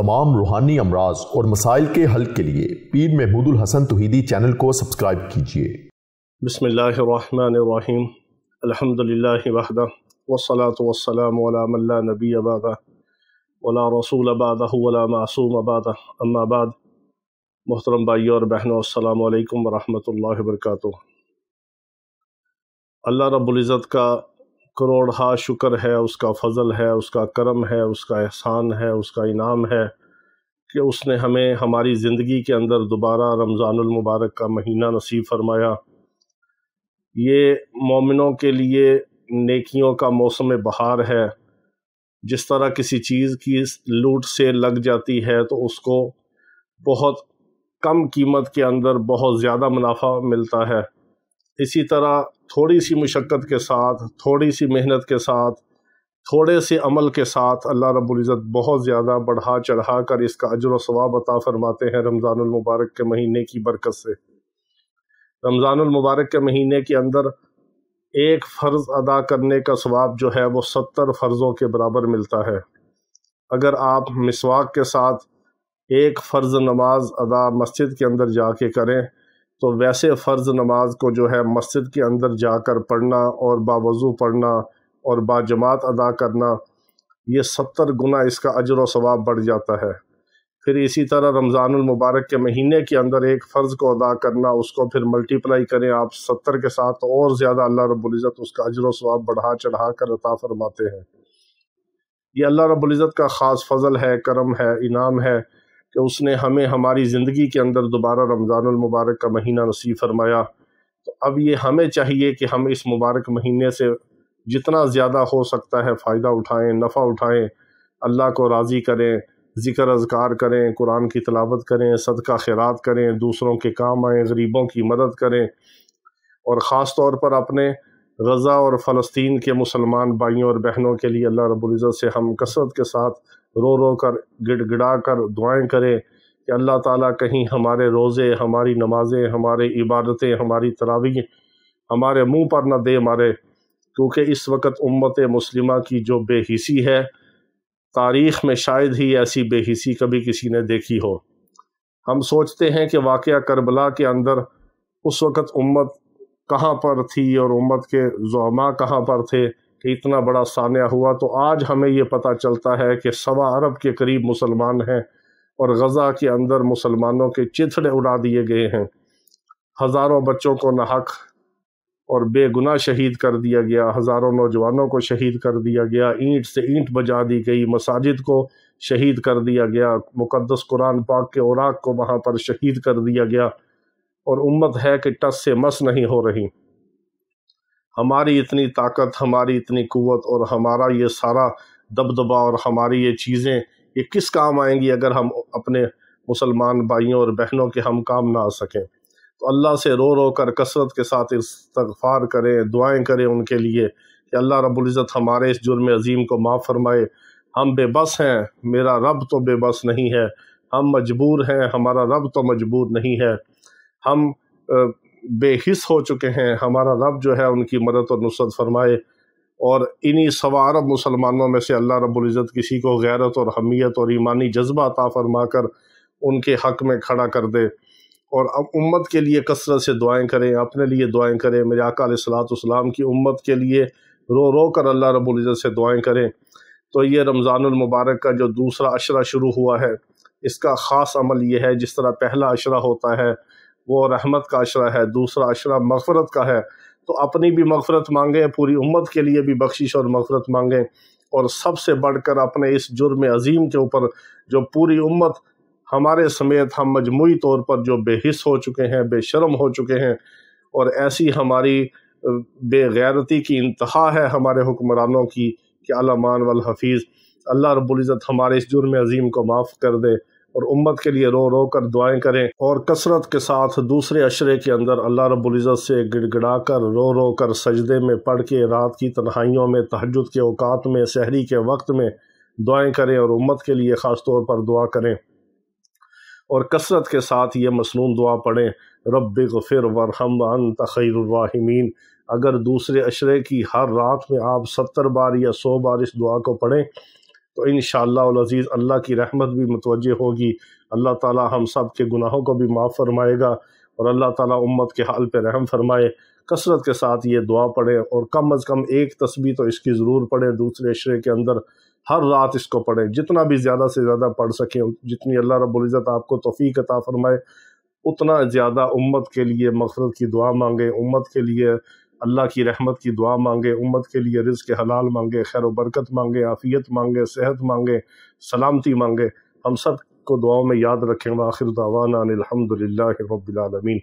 تمام روحانی امراض اور مسائل کے حل کے لیے پیر محمود الحسن توحیدی چینل کو سبسکرائب کیجیے بسم اللہ الرحمن الرحیم الحمد للہ نبی ولا رسول ولا معصوم ابادہ اما بعد محترم بائی اور بہنوں السلام علیکم ورحمۃ اللہ وبرکاتہ اللہ رب العزت کا کروڑ ہا شکر ہے اس کا فضل ہے اس کا کرم ہے اس کا احسان ہے اس کا انعام ہے کہ اس نے ہمیں ہماری زندگی کے اندر دوبارہ رمضان المبارک کا مہینہ نصیب فرمایا یہ مومنوں کے لیے نیکیوں کا موسم بہار ہے جس طرح کسی چیز کی لوٹ سے لگ جاتی ہے تو اس کو بہت کم قیمت کے اندر بہت زیادہ منافع ملتا ہے اسی طرح تھوڑی سی مشقت کے ساتھ تھوڑی سی محنت کے ساتھ تھوڑے سے عمل کے ساتھ اللہ رب العزت بہت زیادہ بڑھا چڑھا کر اس کا عجر و ثواب عطا فرماتے ہیں رمضان المبارک کے مہینے کی برکت سے رمضان المبارک کے مہینے کے اندر ایک فرض ادا کرنے کا ثواب جو ہے وہ ستر فرضوں کے برابر ملتا ہے اگر آپ مسواک کے ساتھ ایک فرض نماز ادا مسجد کے اندر جا کے کریں تو ویسے فرض نماز کو جو ہے مسجد کے اندر جا کر پڑھنا اور باوضو پڑھنا اور با جماعت ادا کرنا یہ ستر گنا اس کا اجر و ثواب بڑھ جاتا ہے پھر اسی طرح رمضان المبارک کے مہینے کے اندر ایک فرض کو ادا کرنا اس کو پھر ملٹیپلائی کریں آپ ستر کے ساتھ اور زیادہ اللہ رب العزت اس کا عجر و ثواب بڑھا چڑھا کر عطا فرماتے ہیں یہ اللہ رب العزت کا خاص فضل ہے کرم ہے انعام ہے کہ اس نے ہمیں ہماری زندگی کے اندر دوبارہ رمضان المبارک کا مہینہ نصیب فرمایا تو اب یہ ہمیں چاہیے کہ ہم اس مبارک مہینے سے جتنا زیادہ ہو سکتا ہے فائدہ اٹھائیں نفع اٹھائیں اللہ کو راضی کریں ذکر اذکار کریں قرآن کی تلاوت کریں صدقہ خیرات کریں دوسروں کے کام آئیں غریبوں کی مدد کریں اور خاص طور پر اپنے غزہ اور فلسطین کے مسلمان بھائیوں اور بہنوں کے لیے اللہ رب العزت سے ہم کثرت کے ساتھ رو رو کر گڑ گڑا کر دعائیں کریں کہ اللہ تعالیٰ کہیں ہمارے روزے ہماری نمازیں ہمارے عبادتیں ہماری تراویح ہمارے منہ پر نہ دے مارے کیونکہ اس وقت امت مسلمہ کی جو بے حسی ہے تاریخ میں شاید ہی ایسی بے حسی کبھی کسی نے دیکھی ہو ہم سوچتے ہیں کہ واقعہ کربلا کے اندر اس وقت امت کہاں پر تھی اور امت کے زعماء کہاں پر تھے کہ اتنا بڑا سانیہ ہوا تو آج ہمیں یہ پتہ چلتا ہے کہ سوا عرب کے قریب مسلمان ہیں اور غزہ کے اندر مسلمانوں کے چتھڑے اڑا دیے گئے ہیں ہزاروں بچوں کو نحق اور بے گناہ شہید کر دیا گیا ہزاروں نوجوانوں کو شہید کر دیا گیا اینٹ سے اینٹ بجا دی گئی مساجد کو شہید کر دیا گیا مقدس قرآن پاک کے اوراق کو وہاں پر شہید کر دیا گیا اور امت ہے کہ ٹس سے مس نہیں ہو رہی ہماری اتنی طاقت ہماری اتنی قوت اور ہمارا یہ سارا دبدبا اور ہماری یہ چیزیں یہ کس کام آئیں گی اگر ہم اپنے مسلمان بھائیوں اور بہنوں کے ہم کام نہ آ سکیں تو اللہ سے رو رو کر کثرت کے ساتھ استغفار کریں دعائیں کریں ان کے لیے کہ اللہ رب العزت ہمارے اس جرم عظیم کو معاف فرمائے ہم بے بس ہیں میرا رب تو بے بس نہیں ہے ہم مجبور ہیں ہمارا رب تو مجبور نہیں ہے ہم بے حص ہو چکے ہیں ہمارا رب جو ہے ان کی مدد اور نصرت فرمائے اور انہی سوا عرب مسلمانوں میں سے اللہ رب العزت کسی کو غیرت اور حمیت اور ایمانی جذبہ عطا فرما کر ان کے حق میں کھڑا کر دے اور اب امت کے لیے کثرت سے دعائیں کریں اپنے لیے دعائیں کریں میرے آقا علیہ السلاۃ والسلام کی امت کے لیے رو رو کر اللہ رب العزت سے دعائیں کریں تو یہ رمضان المبارک کا جو دوسرا عشرہ شروع ہوا ہے اس کا خاص عمل یہ ہے جس طرح پہلا عشرہ ہوتا ہے وہ رحمت کا عشرہ ہے دوسرا عشرہ مغفرت کا ہے تو اپنی بھی مغفرت مانگیں پوری امت کے لیے بھی بخشش اور مغفرت مانگیں اور سب سے بڑھ کر اپنے اس جرم عظیم کے اوپر جو پوری امت ہمارے سمیت ہم مجموعی طور پر جو بے حص ہو چکے ہیں بے شرم ہو چکے ہیں اور ایسی ہماری بے غیرتی کی انتہا ہے ہمارے حکمرانوں کی کہ علامان والحفیظ اللہ رب العزت ہمارے اس جرم عظیم کو معاف کر دے اور امت کے لیے رو رو کر دعائیں کریں اور کثرت کے ساتھ دوسرے اشرے کے اندر اللہ رب العزت سے گڑ گڑا کر رو رو کر سجدے میں پڑھ کے رات کی تنہائیوں میں تحجد کے اوقات میں سحری کے وقت میں دعائیں کریں اور امت کے لیے خاص طور پر دعا کریں اور کثرت کے ساتھ یہ مصنون دعا پڑھیں رب غفر ورحم انت تخیر الراحمین اگر دوسرے اشرے کی ہر رات میں آپ ستر بار یا سو بار اس دعا کو پڑھیں تو انشاءاللہ العزیز اللہ کی رحمت بھی متوجہ ہوگی اللہ تعالی ہم سب کے گناہوں کو بھی معاف فرمائے گا اور اللہ تعالی امت کے حال پہ رحم فرمائے کثرت کے ساتھ یہ دعا پڑھیں اور کم از کم ایک تسبیح تو اس کی ضرور پڑھیں دوسرے عشرے کے اندر ہر رات اس کو پڑھیں جتنا بھی زیادہ سے زیادہ پڑھ سکیں جتنی اللہ رب العزت آپ کو توفیق عطا فرمائے اتنا زیادہ امت کے لیے مغفرت کی دعا مانگیں امت کے لیے اللہ کی رحمت کی دعا مانگے امت کے لیے رزق حلال مانگے خیر و برکت مانگے عافیت مانگے صحت مانگے سلامتی مانگے ہم سب کو دعاؤں میں یاد رکھیں واخر دعوانا الحمد للہ رب العالمین